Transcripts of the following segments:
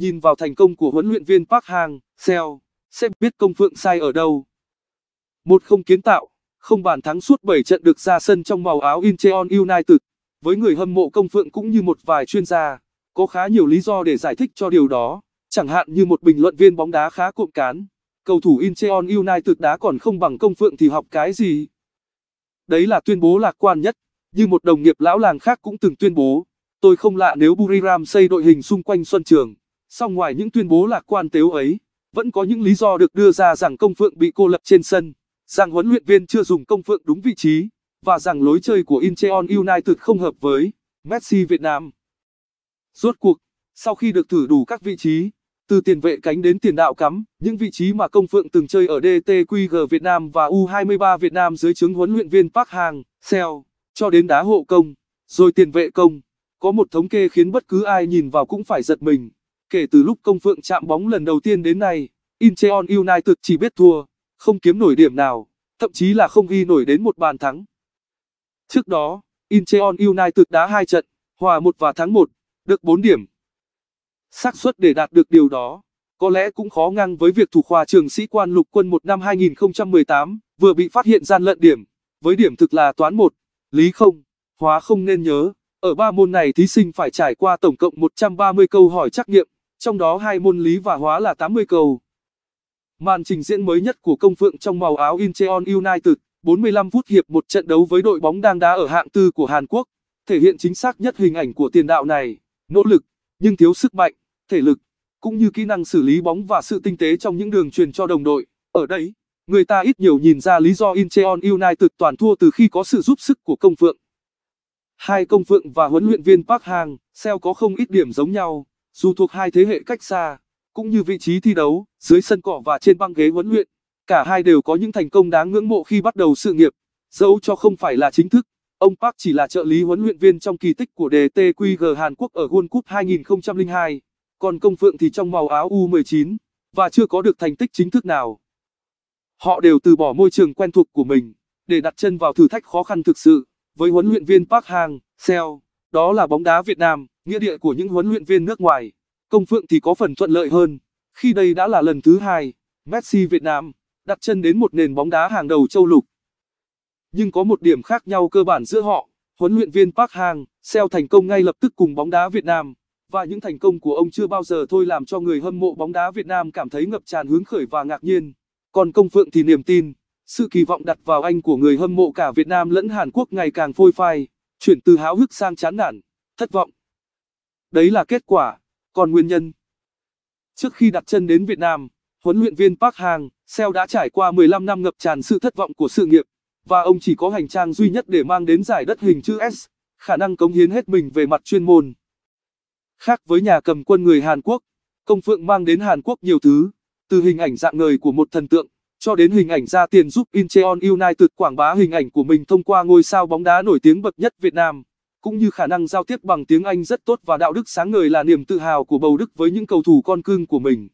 Nhìn vào thành công của huấn luyện viên Park Hang, Seo, sẽ biết công phượng sai ở đâu. Một không kiến tạo, không bàn thắng suốt 7 trận được ra sân trong màu áo Incheon United. Với người hâm mộ công phượng cũng như một vài chuyên gia, có khá nhiều lý do để giải thích cho điều đó, chẳng hạn như một bình luận viên bóng đá khá cộm cán. Cầu thủ Incheon United đá còn không bằng công phượng thì học cái gì? Đấy là tuyên bố lạc quan nhất, như một đồng nghiệp lão làng khác cũng từng tuyên bố. Tôi không lạ nếu Buriram xây đội hình xung quanh Xuân Trường. Song ngoài những tuyên bố lạc quan tếu ấy, vẫn có những lý do được đưa ra rằng công phượng bị cô lập trên sân, rằng huấn luyện viên chưa dùng công phượng đúng vị trí, và rằng lối chơi của Incheon United không hợp với Messi Việt Nam. Rốt cuộc, sau khi được thử đủ các vị trí, từ tiền vệ cánh đến tiền đạo cắm, những vị trí mà Công Phượng từng chơi ở DTQG Việt Nam và U23 Việt Nam dưới chứng huấn luyện viên Park Hang, Seo, cho đến đá hộ công, rồi tiền vệ công, có một thống kê khiến bất cứ ai nhìn vào cũng phải giật mình. Kể từ lúc công phượng chạm bóng lần đầu tiên đến nay, Incheon United chỉ biết thua, không kiếm nổi điểm nào, thậm chí là không ghi nổi đến một bàn thắng. Trước đó, Incheon United đá hai trận, hòa một và thắng một, được 4 điểm. xác suất để đạt được điều đó, có lẽ cũng khó ngang với việc thủ khoa trường sĩ quan lục quân một năm 2018 vừa bị phát hiện gian lận điểm, với điểm thực là toán 1, lý không, hóa không nên nhớ. Ở ba môn này thí sinh phải trải qua tổng cộng 130 câu hỏi trắc nghiệm trong đó hai môn lý và hóa là 80 cầu. Màn trình diễn mới nhất của công phượng trong màu áo Incheon United, 45 phút hiệp một trận đấu với đội bóng đang đá ở hạng tư của Hàn Quốc, thể hiện chính xác nhất hình ảnh của tiền đạo này, nỗ lực, nhưng thiếu sức mạnh, thể lực, cũng như kỹ năng xử lý bóng và sự tinh tế trong những đường truyền cho đồng đội. Ở đây, người ta ít nhiều nhìn ra lý do Incheon United toàn thua từ khi có sự giúp sức của công phượng. Hai công phượng và huấn luyện viên Park Hang, Seo có không ít điểm giống nhau. Dù thuộc hai thế hệ cách xa, cũng như vị trí thi đấu, dưới sân cỏ và trên băng ghế huấn luyện, cả hai đều có những thành công đáng ngưỡng mộ khi bắt đầu sự nghiệp. Dẫu cho không phải là chính thức, ông Park chỉ là trợ lý huấn luyện viên trong kỳ tích của DTQG Hàn Quốc ở World Cup 2002, còn Công Phượng thì trong màu áo U19 và chưa có được thành tích chính thức nào. Họ đều từ bỏ môi trường quen thuộc của mình để đặt chân vào thử thách khó khăn thực sự với huấn luyện viên Park Hang-seo. Đó là bóng đá Việt Nam, nghĩa địa của những huấn luyện viên nước ngoài. Công Phượng thì có phần thuận lợi hơn, khi đây đã là lần thứ hai, Messi Việt Nam đặt chân đến một nền bóng đá hàng đầu châu lục. Nhưng có một điểm khác nhau cơ bản giữa họ, huấn luyện viên Park Hang seo thành công ngay lập tức cùng bóng đá Việt Nam và những thành công của ông chưa bao giờ thôi làm cho người hâm mộ bóng đá Việt Nam cảm thấy ngập tràn hứng khởi và ngạc nhiên. Còn Công Phượng thì niềm tin, sự kỳ vọng đặt vào anh của người hâm mộ cả Việt Nam lẫn Hàn Quốc ngày càng phôi phai chuyển từ háo hức sang chán nản, thất vọng. Đấy là kết quả, còn nguyên nhân. Trước khi đặt chân đến Việt Nam, huấn luyện viên Park Hang, Seo đã trải qua 15 năm ngập tràn sự thất vọng của sự nghiệp, và ông chỉ có hành trang duy nhất để mang đến giải đất hình chữ S, khả năng cống hiến hết mình về mặt chuyên môn. Khác với nhà cầm quân người Hàn Quốc, Công Phượng mang đến Hàn Quốc nhiều thứ, từ hình ảnh dạng ngời của một thần tượng, cho đến hình ảnh ra tiền giúp Incheon United quảng bá hình ảnh của mình thông qua ngôi sao bóng đá nổi tiếng bậc nhất Việt Nam. Cũng như khả năng giao tiếp bằng tiếng Anh rất tốt và đạo đức sáng ngời là niềm tự hào của bầu Đức với những cầu thủ con cưng của mình.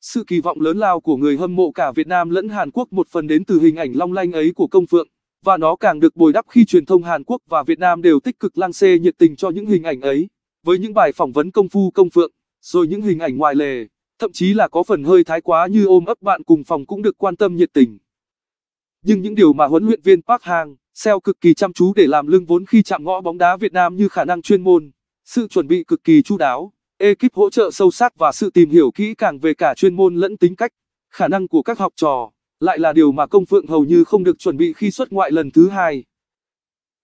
Sự kỳ vọng lớn lao của người hâm mộ cả Việt Nam lẫn Hàn Quốc một phần đến từ hình ảnh long lanh ấy của công phượng, và nó càng được bồi đắp khi truyền thông Hàn Quốc và Việt Nam đều tích cực lang xê nhiệt tình cho những hình ảnh ấy, với những bài phỏng vấn công phu công phượng, rồi những hình ảnh ngoài lề thậm chí là có phần hơi thái quá như ôm ấp bạn cùng phòng cũng được quan tâm nhiệt tình. Nhưng những điều mà huấn luyện viên Park Hang, Seo cực kỳ chăm chú để làm lưng vốn khi chạm ngõ bóng đá Việt Nam như khả năng chuyên môn, sự chuẩn bị cực kỳ chu đáo, ekip hỗ trợ sâu sát và sự tìm hiểu kỹ càng về cả chuyên môn lẫn tính cách, khả năng của các học trò, lại là điều mà Công Phượng hầu như không được chuẩn bị khi xuất ngoại lần thứ hai.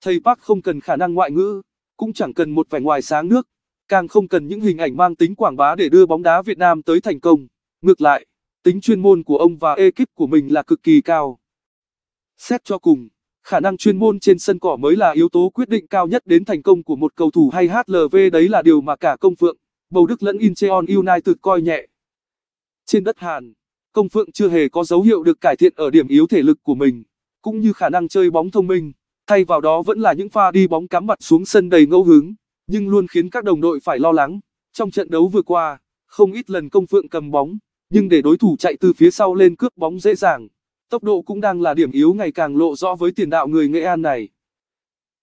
Thầy Park không cần khả năng ngoại ngữ, cũng chẳng cần một vẻ ngoài sáng nước, càng không cần những hình ảnh mang tính quảng bá để đưa bóng đá Việt Nam tới thành công. Ngược lại, tính chuyên môn của ông và ekip của mình là cực kỳ cao. Xét cho cùng, khả năng chuyên môn trên sân cỏ mới là yếu tố quyết định cao nhất đến thành công của một cầu thủ hay HLV đấy là điều mà cả Công Phượng, Bầu Đức lẫn Incheon United coi nhẹ. Trên đất Hàn, Công Phượng chưa hề có dấu hiệu được cải thiện ở điểm yếu thể lực của mình, cũng như khả năng chơi bóng thông minh, thay vào đó vẫn là những pha đi bóng cắm mặt xuống sân đầy ngẫu hứng nhưng luôn khiến các đồng đội phải lo lắng. Trong trận đấu vừa qua, không ít lần công phượng cầm bóng, nhưng để đối thủ chạy từ phía sau lên cướp bóng dễ dàng. Tốc độ cũng đang là điểm yếu ngày càng lộ rõ với tiền đạo người Nghệ An này.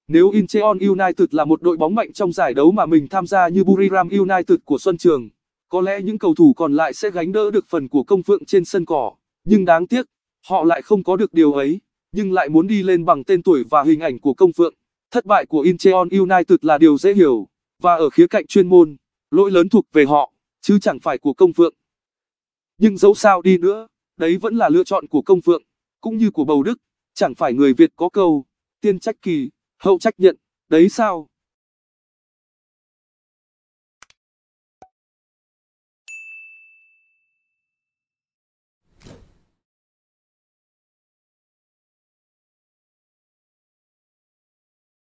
Nếu Incheon United là một đội bóng mạnh trong giải đấu mà mình tham gia như Buriram United của Xuân Trường, có lẽ những cầu thủ còn lại sẽ gánh đỡ được phần của công phượng trên sân cỏ. Nhưng đáng tiếc, họ lại không có được điều ấy, nhưng lại muốn đi lên bằng tên tuổi và hình ảnh của công phượng. Thất bại của Incheon United là điều dễ hiểu, và ở khía cạnh chuyên môn, lỗi lớn thuộc về họ, chứ chẳng phải của công phượng. Nhưng dẫu sao đi nữa, đấy vẫn là lựa chọn của công phượng, cũng như của bầu Đức, chẳng phải người Việt có câu, tiên trách kỳ, hậu trách nhận, đấy sao?